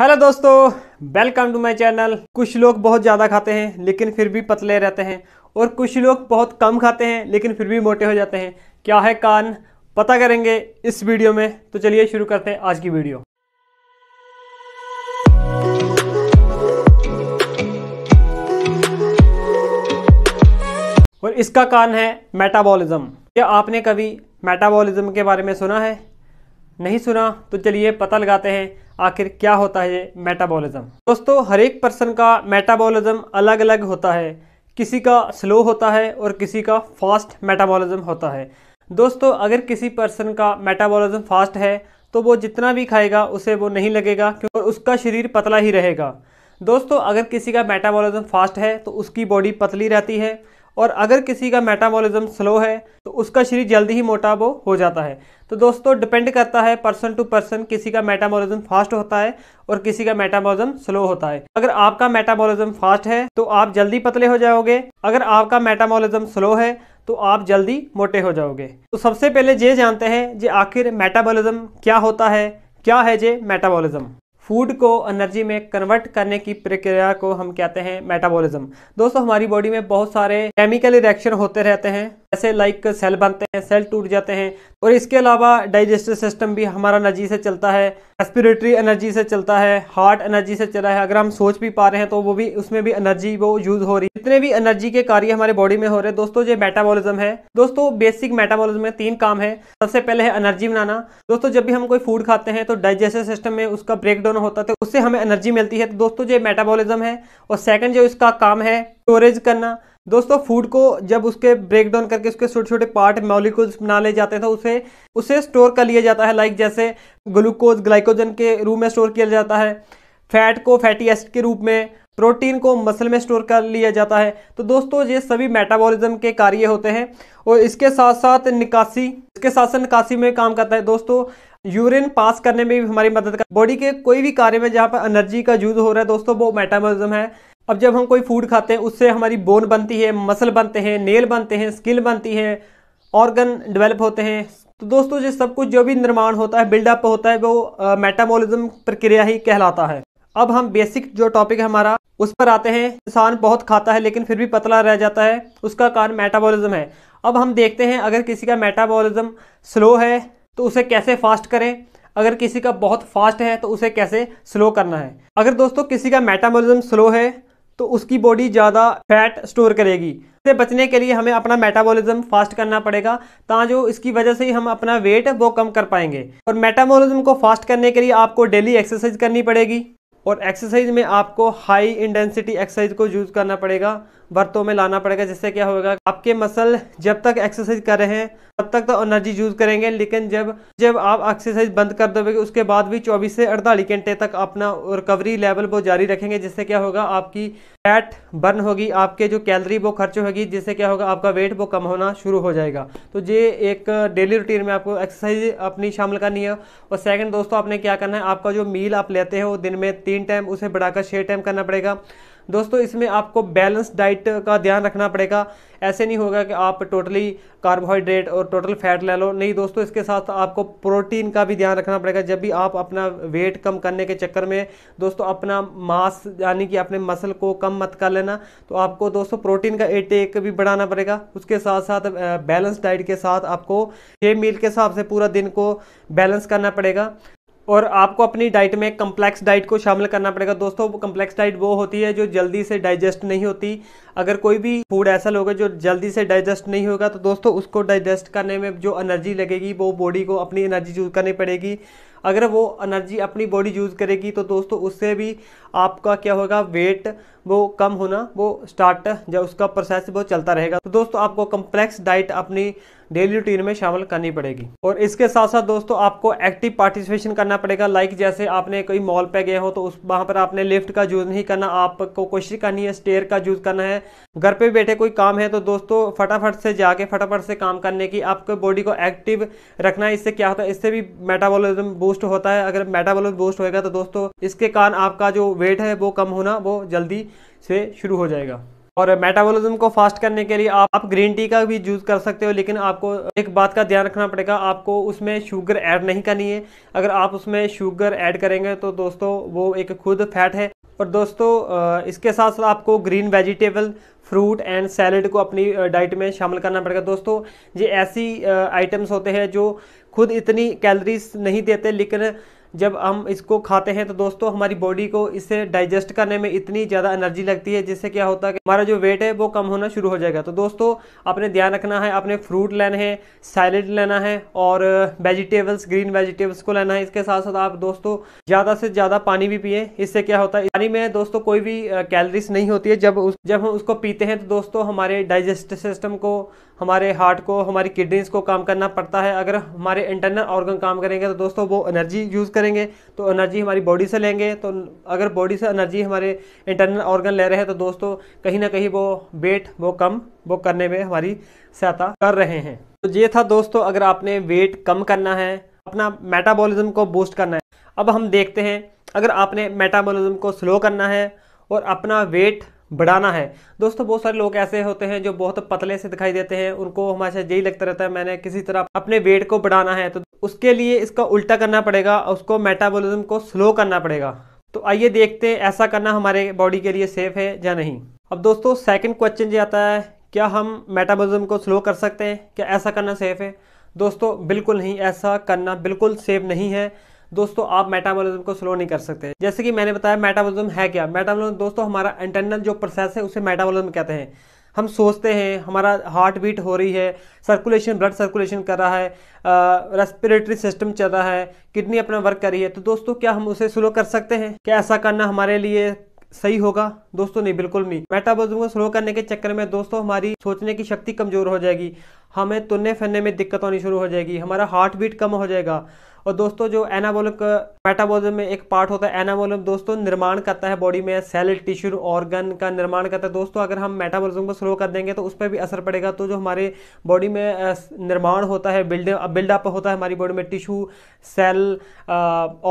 hello दोस्तों welcome to my channel कुछ लोग बहुत ज़्यादा खाते हैं लेकिन फिर भी पतले रहते हैं और कुछ लोग बहुत कम खाते हैं लेकिन फिर भी मोटे हो जाते हैं क्या है कान पता करेंगे इस वीडियो में तो चलिए शुरू करते हैं आज की वीडियो और इसका कान है मेटाबॉलिज्म क्या आपने कभी मेटाबॉलिज्म के बारे में सुना है नहीं सुना तो चलिए पता लगाते हैं आखिर क्या होता है मेटाबॉलिज्म दोस्तों हर एक पर्सन का मेटाबॉलिज्म अलग अलग होता है किसी का स्लो होता है और किसी का फास्ट मेटाबॉलिज्म होता है दोस्तों अगर किसी पर्सन का मेटाबॉलिज्म फास्ट है तो वो जितना भी खाएगा उसे वो नहीं लगेगा क्योंकि उसका शरीर पतला ही रहेगा दोस्तों अगर किसी का मेटाबॉलिज्म फास्ट है तो उसकी बॉडी पतली रहती है और अगर किसी का मेटाबॉलिज्म स्लो है तो उसका शरीर जल्दी ही वो हो जाता है तो दोस्तों डिपेंड करता है पर्सन टू पर्सन किसी का मेटाबॉलिज्म फास्ट होता है और किसी का मेटाबॉलिज्म स्लो होता है अगर आपका मेटाबॉलिज्म फास्ट है तो आप जल्दी पतले हो जाओगे अगर आपका मेटाबॉलिज्म स्लो है तो आप जल्दी मोटे हो जाओगे तो सबसे पहले ये जानते हैं जे आखिर मेटाबॉलिज्म क्या होता है क्या है जे मेटाबॉलिज्म फूड को एनर्जी में कन्वर्ट करने की प्रक्रिया को हम कहते हैं मेटाबॉलिज्म दोस्तों हमारी बॉडी में बहुत सारे केमिकल रिएक्शन होते रहते हैं ऐसे लाइक सेल बनते हैं सेल टूट जाते हैं और इसके अलावा डाइजेस्टिव सिस्टम भी हमारा एनर्जी से चलता है रेस्पिरेटरी एनर्जी से चलता है हार्ट एनर्जी से चला है अगर हम सोच भी पा रहे हैं तो वो भी उसमें भी एनर्जी वो यूज हो रही है जितने भी एनर्जी के कार्य हमारे बॉडी में हो रहे हैं दोस्तों ये मेटाबोलिज्म है दोस्तों बेसिक मेटाबोलिज्म में तीन काम है सबसे पहले है एनर्जी बनाना दोस्तों जब भी हम कोई फूड खाते हैं तो डाइजेस्टिव सिस्टम में उसका ब्रेकडाउन होता है तो उससे हमें एनर्जी मिलती है तो दोस्तों ये मेटाबोलिज्म है और सेकंड जो इसका काम है स्टोरेज करना दोस्तों फूड को जब उसके ब्रेक डाउन करके उसके छोटे छोटे पार्ट मॉलिक्यूल्स बना ले जाते हैं तो उसे उसे स्टोर कर लिया जाता है लाइक जैसे ग्लूकोज ग्लाइकोजन के रूप में स्टोर किया जाता है फैट को फैटी एसिड के रूप में प्रोटीन को मसल में स्टोर कर लिया जाता है तो दोस्तों ये सभी मेटाबॉलिज्म के कार्य होते हैं और इसके साथ साथ निकासी इसके साथ साथ निकासी में काम करता है दोस्तों यूरिन पास करने में भी हमारी मदद कर बॉडी के कोई भी कार्य में जहाँ पर एनर्जी का यूज हो रहा है दोस्तों वो मेटाबॉलिज्म है अब जब हम कोई फूड खाते हैं उससे हमारी बोन बनती है मसल बनते हैं नेल बनते हैं स्किल बनती है ऑर्गन डेवलप होते हैं तो दोस्तों ये सब कुछ जो भी निर्माण होता है बिल्डअप होता है वो मेटामोलिज्म प्रक्रिया ही कहलाता है अब हम बेसिक जो टॉपिक है हमारा उस पर आते हैं इंसान बहुत खाता है लेकिन फिर भी पतला रह जाता है उसका कारण मेटाबॉलिज्म है अब हम देखते हैं अगर किसी का मेटाबॉलिज्म स्लो है तो उसे कैसे फास्ट करें अगर किसी का बहुत फास्ट है तो उसे कैसे स्लो करना है अगर दोस्तों किसी का मेटाबॉलिज्म स्लो है तो उसकी बॉडी ज़्यादा फैट स्टोर करेगी इससे बचने के लिए हमें अपना मेटाबॉलिज्म फास्ट करना पड़ेगा ता जो इसकी वजह से हम अपना वेट वो कम कर पाएंगे और मेटाबॉलिज्म को फास्ट करने के लिए आपको डेली एक्सरसाइज करनी पड़ेगी और एक्सरसाइज में आपको हाई इंटेंसिटी एक्सरसाइज को यूज़ करना पड़ेगा वर्तों में लाना पड़ेगा जिससे क्या होगा आपके मसल जब तक एक्सरसाइज कर रहे हैं तब तक तो एनर्जी यूज करेंगे लेकिन जब जब आप एक्सरसाइज बंद कर दोगे उसके बाद भी 24 से अड़तालीस घंटे तक अपना रिकवरी लेवल वो जारी रखेंगे जिससे क्या होगा आपकी फैट बर्न होगी आपके जो कैलरी वो खर्च होगी जिससे क्या होगा आपका वेट वो कम होना शुरू हो जाएगा तो ये एक डेली रूटीन में आपको एक्सरसाइज अपनी शामिल करनी है और सेकेंड दोस्तों आपने क्या करना है आपका जो मील आप लेते हैं वो दिन में तीन टाइम उसे बढ़ाकर छः टाइम करना पड़ेगा दोस्तों इसमें आपको बैलेंस डाइट का ध्यान रखना पड़ेगा ऐसे नहीं होगा कि आप टोटली कार्बोहाइड्रेट और टोटल फैट ले लो नहीं दोस्तों इसके साथ आपको प्रोटीन का भी ध्यान रखना पड़ेगा जब भी आप अपना वेट कम करने के चक्कर में दोस्तों अपना मास यानी कि अपने मसल को कम मत कर लेना तो आपको दोस्तों प्रोटीन का एटेक भी बढ़ाना पड़ेगा उसके साथ साथ बैलेंस डाइट के साथ आपको छः मील के हिसाब से पूरा दिन को बैलेंस करना पड़ेगा और आपको अपनी डाइट में कम्प्लेक्स डाइट को शामिल करना पड़ेगा दोस्तों कम्प्लेक्स डाइट वो होती है जो जल्दी से डाइजेस्ट नहीं होती अगर कोई भी फूड ऐसा लोगे जो जल्दी से डाइजेस्ट नहीं होगा तो दोस्तों उसको डाइजेस्ट करने में जो एनर्जी लगेगी वो बॉडी को अपनी एनर्जी यूज़ करनी पड़ेगी अगर वो एनर्जी अपनी बॉडी यूज़ करेगी तो दोस्तों उससे भी आपका क्या होगा वेट वो कम होना वो स्टार्ट या उसका प्रोसेस वो चलता रहेगा तो दोस्तों आपको कम्प्लेक्स डाइट अपनी डेली रूटीन में शामिल करनी पड़ेगी और इसके साथ साथ दोस्तों आपको एक्टिव पार्टिसिपेशन करना पड़ेगा लाइक जैसे आपने कोई मॉल पे गए हो तो उस वहाँ पर आपने लिफ्ट का यूज़ नहीं करना आपको कोशिश करनी है स्टेयर का यूज़ करना है घर पे बैठे कोई काम है तो दोस्तों फटाफट से जाके फटाफट से काम करने की आपके बॉडी को एक्टिव रखना है इससे क्या होता है इससे भी मेटाबोलिज्म बूस्ट होता है अगर मेटाबॉलिज्म बूस्ट होएगा तो दोस्तों इसके कारण आपका जो वेट है वो कम होना वो जल्दी से शुरू हो जाएगा और मेटाबॉलिज्म को फास्ट करने के लिए आप, आप ग्रीन टी का भी यूज़ कर सकते हो लेकिन आपको एक बात का ध्यान रखना पड़ेगा आपको उसमें शुगर ऐड नहीं करनी है अगर आप उसमें शुगर ऐड करेंगे तो दोस्तों वो एक खुद फैट है और दोस्तों इसके साथ साथ आपको green vegetable fruit and salad को अपनी डाइट में शामिल करना पड़ेगा दोस्तों ये ऐसी आइटम्स होते हैं जो खुद इतनी कैलरीज नहीं देते लेकिन जब हम इसको खाते हैं तो दोस्तों हमारी बॉडी को इसे डाइजेस्ट करने में इतनी ज़्यादा एनर्जी लगती है जिससे क्या होता है कि हमारा जो वेट है वो कम होना शुरू हो जाएगा तो दोस्तों आपने ध्यान रखना है आपने फ्रूट लेना है सैलड लेना है और वेजिटेबल्स ग्रीन वेजिटेबल्स को लेना है इसके साथ साथ आप दोस्तों ज़्यादा से ज़्यादा पानी भी पिए इससे क्या होता है पानी में दोस्तों कोई भी कैलरीज uh, नहीं होती है जब उस, जब हम उसको पीते हैं तो दोस्तों हमारे डाइजेस्ट सिस्टम को हमारे हार्ट को हमारी किडनीज को काम करना पड़ता है अगर हमारे इंटरनल ऑर्गन काम करेंगे तो दोस्तों वो एनर्जी यूज़ करेंगे तो एनर्जी हमारी बॉडी से लेंगे तो अगर बॉडी से एनर्जी हमारे इंटरनल ऑर्गन ले रहे हैं तो दोस्तों कहीं ना कहीं वो वेट वो कम वो करने में हमारी सहायता कर रहे हैं तो ये था दोस्तों अगर आपने वेट कम करना है अपना मेटाबॉलिज्म को बूस्ट करना है अब हम देखते हैं अगर आपने मेटाबॉलिज्म को स्लो करना है और अपना वेट बढ़ाना है दोस्तों बहुत सारे लोग ऐसे होते हैं जो बहुत पतले से दिखाई देते हैं उनको हमेशा यही लगता रहता है मैंने किसी तरह अपने वेट को बढ़ाना है तो उसके लिए इसका उल्टा करना पड़ेगा उसको मेटाबॉलिज्म को स्लो करना पड़ेगा तो आइए देखते हैं ऐसा करना हमारे बॉडी के लिए सेफ है या नहीं अब दोस्तों सेकेंड क्वेश्चन ये आता है क्या हम मेटाबॉलिज्म को स्लो कर सकते हैं क्या ऐसा करना सेफ है दोस्तों बिल्कुल नहीं ऐसा करना बिल्कुल सेफ नहीं है दोस्तों आप मेटाबॉलिज्म को स्लो नहीं कर सकते जैसे कि मैंने बताया मेटाबॉलिज्म है क्या मेटाबॉलिज्म दोस्तों हमारा इंटरनल जो प्रोसेस है उसे मेटाबॉलिज्म कहते हैं हम सोचते हैं हमारा हार्ट बीट हो रही है सर्कुलेशन ब्लड सर्कुलेशन कर रहा है रेस्पिरेटरी सिस्टम चल रहा है किडनी अपना वर्क कर रही है तो दोस्तों क्या हम उसे स्लो कर सकते हैं क्या ऐसा करना हमारे लिए सही होगा दोस्तों नहीं बिल्कुल नहीं मेटाबॉलिज्म को स्लो करने के चक्कर में दोस्तों हमारी सोचने की शक्ति कमजोर हो जाएगी हमें हाँ, तुरने फिरने में दिक्कत होनी शुरू हो जाएगी हमारा हार्ट बीट कम हो जाएगा और दोस्तों जो एनाबोलिक मेटाबॉलिज्म में एक पार्ट होता है एनाबोलिज्म दोस्तों निर्माण करता है बॉडी में सेल टिश्यू ऑर्गन का निर्माण करता है दोस्तों अगर हम मेटाबॉलिज्म को स्लो कर देंगे तो उस पर भी असर पड़ेगा तो जो हमारे बॉडी में निर्माण होता है बिल्ड बिल्डअप होता है हमारी बॉडी में टिश्यू सेल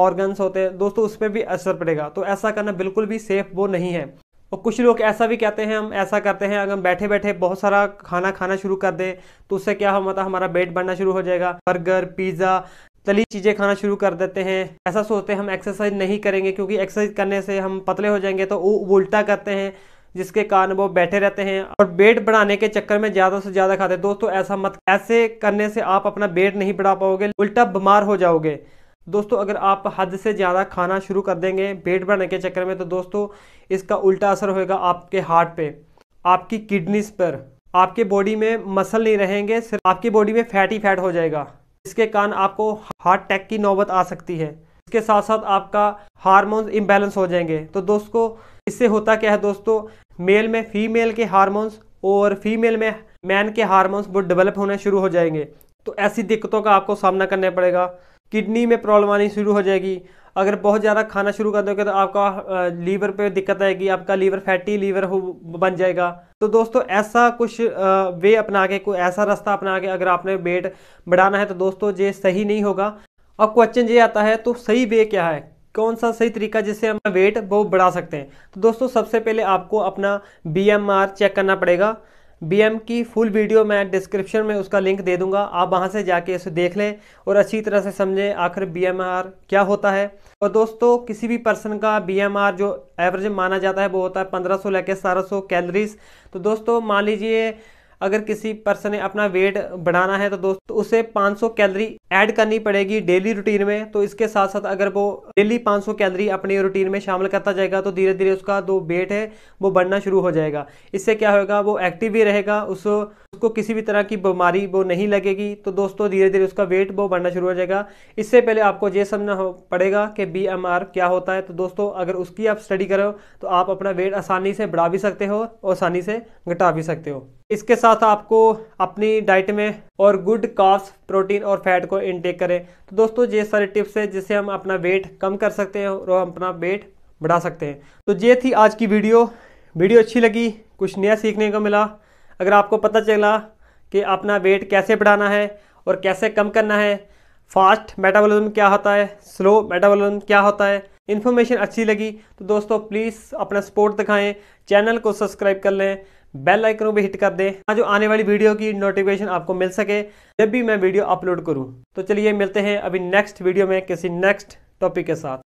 ऑर्गन्स होते हैं दोस्तों उस पर भी असर पड़ेगा तो ऐसा करना बिल्कुल भी सेफ वो नहीं है और कुछ लोग ऐसा भी कहते हैं हम ऐसा करते हैं अगर हम बैठे बैठे बहुत सारा खाना खाना शुरू कर दें तो उससे क्या हो मतलब हमारा वेट बढ़ना शुरू हो जाएगा बर्गर पिज़्ज़ा तली चीज़ें खाना शुरू कर देते हैं ऐसा सोचते हैं हम एक्सरसाइज नहीं करेंगे क्योंकि एक्सरसाइज करने से हम पतले हो जाएंगे तो वो उल्टा करते हैं जिसके कारण वो बैठे रहते हैं और वेट बढ़ाने के चक्कर में ज़्यादा से ज़्यादा खाते दोस्तों ऐसा मत ऐसे करने से आप अपना वेट नहीं बढ़ा पाओगे उल्टा बीमार हो जाओगे दोस्तों अगर आप हद से ज़्यादा खाना शुरू कर देंगे पेट भरने के चक्कर में तो दोस्तों इसका उल्टा असर होगा आपके हार्ट पे आपकी किडनीज पर आपके बॉडी में मसल नहीं रहेंगे सिर्फ आपकी बॉडी में फैटी फैट हो जाएगा इसके कारण आपको हार्ट अटैक की नौबत आ सकती है इसके साथ साथ आपका हारमोन्स इम्बेलेंस हो जाएंगे तो दोस्तों इससे होता क्या है दोस्तों मेल में फीमेल के हारमोन्स और फीमेल में मैन के हारमोन्स वो डेवलप होने शुरू हो जाएंगे तो ऐसी दिक्कतों का आपको सामना करना पड़ेगा किडनी में प्रॉब्लम आनी शुरू हो जाएगी अगर बहुत ज़्यादा खाना शुरू कर दोगे तो आपका लीवर पे दिक्कत आएगी आपका लीवर फैटी लीवर हो बन जाएगा तो दोस्तों ऐसा कुछ वे अपना के कोई ऐसा रास्ता अपना के अगर आपने वेट बढ़ाना है तो दोस्तों ये सही नहीं होगा अब क्वेश्चन ये आता है तो सही वे क्या है कौन सा सही तरीका जिससे हम वेट बहुत बढ़ा सकते हैं तो दोस्तों सबसे पहले आपको अपना बी चेक करना पड़ेगा बीएम की फुल वीडियो मैं डिस्क्रिप्शन में उसका लिंक दे दूंगा आप वहां से जाके इसे देख लें और अच्छी तरह से समझें आखिर बीएमआर क्या होता है और दोस्तों किसी भी पर्सन का बीएमआर जो एवरेज माना जाता है वो होता है 1500 लेके सौ कैलरीज तो दोस्तों मान लीजिए अगर किसी पर्सन ने अपना वेट बढ़ाना है तो दोस्तों उसे 500 कैलोरी ऐड करनी पड़ेगी डेली रूटीन में तो इसके साथ साथ अगर वो डेली 500 कैलोरी अपनी रूटीन में शामिल करता जाएगा तो धीरे धीरे उसका जो वेट है वो बढ़ना शुरू हो जाएगा इससे क्या होगा वो एक्टिव भी रहेगा उस उसको किसी भी तरह की बीमारी वो नहीं लगेगी तो दोस्तों धीरे धीरे उसका वेट वो बढ़ना शुरू हो जाएगा इससे पहले आपको ये समझना पड़ेगा कि बी क्या होता है तो दोस्तों अगर उसकी आप स्टडी करो तो आप अपना वेट आसानी से बढ़ा भी सकते हो और आसानी से घटा भी सकते हो इसके साथ आपको अपनी डाइट में और गुड काफ्स प्रोटीन और फैट को इनटेक करें तो दोस्तों ये सारे टिप्स हैं जिससे हम अपना वेट कम कर सकते हैं और हम अपना वेट बढ़ा सकते हैं तो ये थी आज की वीडियो वीडियो अच्छी लगी कुछ नया सीखने को मिला अगर आपको पता चला कि अपना वेट कैसे बढ़ाना है और कैसे कम करना है फास्ट मेटाबॉलिज्म क्या होता है स्लो मेटाबॉलिज्म क्या होता है इन्फॉर्मेशन अच्छी लगी तो दोस्तों प्लीज़ अपना सपोर्ट दिखाएं चैनल को सब्सक्राइब कर लें बेल आइकन को भी हिट कर दे जो आने वाली वीडियो की नोटिफिकेशन आपको मिल सके जब भी मैं वीडियो अपलोड करूँ तो चलिए मिलते हैं अभी नेक्स्ट वीडियो में किसी नेक्स्ट टॉपिक के साथ